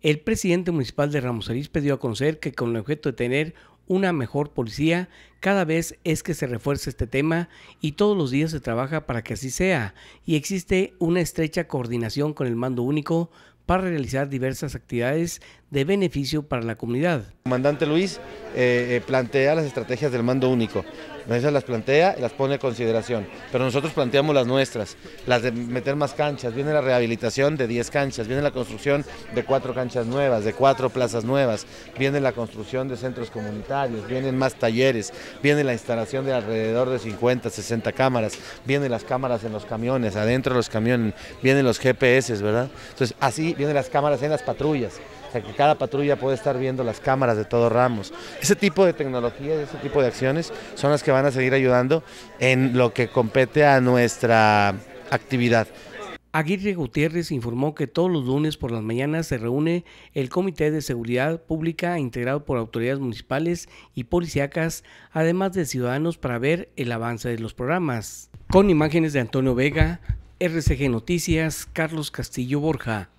El presidente municipal de Ramos Arizpe pidió a conocer que con el objeto de tener una mejor policía, cada vez es que se refuerza este tema y todos los días se trabaja para que así sea y existe una estrecha coordinación con el mando único para realizar diversas actividades de beneficio para la comunidad. Comandante Luis, eh, eh, plantea las estrategias del mando único. Esas las plantea y las pone en consideración. Pero nosotros planteamos las nuestras, las de meter más canchas. Viene la rehabilitación de 10 canchas, viene la construcción de cuatro canchas nuevas, de cuatro plazas nuevas, viene la construcción de centros comunitarios, vienen más talleres, viene la instalación de alrededor de 50, 60 cámaras, vienen las cámaras en los camiones, adentro de los camiones, vienen los GPS, ¿verdad? Entonces, así vienen las cámaras en las patrullas. O sea, que cada patrulla puede estar viendo las cámaras de todos ramos. Ese tipo de tecnología ese tipo de acciones son las que van a seguir ayudando en lo que compete a nuestra actividad. Aguirre Gutiérrez informó que todos los lunes por las mañanas se reúne el Comité de Seguridad Pública integrado por autoridades municipales y policíacas, además de ciudadanos, para ver el avance de los programas. Con imágenes de Antonio Vega, RCG Noticias, Carlos Castillo Borja.